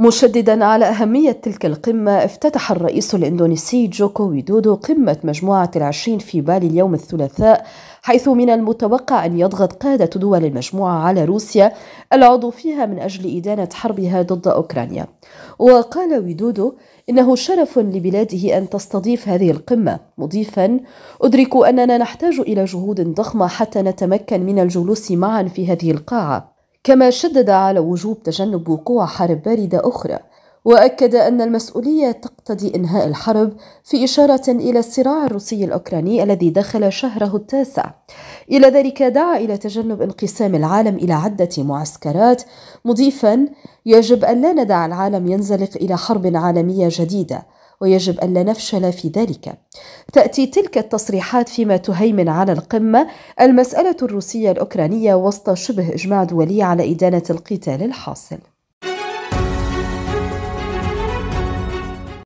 مشددا على أهمية تلك القمة افتتح الرئيس الإندونيسي جوكو ويدودو قمة مجموعة العشرين في بالي اليوم الثلاثاء حيث من المتوقع أن يضغط قادة دول المجموعة على روسيا العضو فيها من أجل إدانة حربها ضد أوكرانيا وقال ويدودو إنه شرف لبلاده أن تستضيف هذه القمة مضيفا أدرك أننا نحتاج إلى جهود ضخمة حتى نتمكن من الجلوس معا في هذه القاعة كما شدد على وجوب تجنب وقوع حرب باردة أخرى وأكد أن المسؤولية تقتضي إنهاء الحرب في إشارة إلى الصراع الروسي الأوكراني الذي دخل شهره التاسع إلى ذلك دعا إلى تجنب انقسام العالم إلى عدة معسكرات مضيفا يجب أن لا ندع العالم ينزلق إلى حرب عالمية جديدة ويجب ألا نفشل في ذلك تأتي تلك التصريحات فيما تهيمن على القمة المسألة الروسية الأوكرانية وسط شبه إجماع دولي على إدانة القتال الحاصل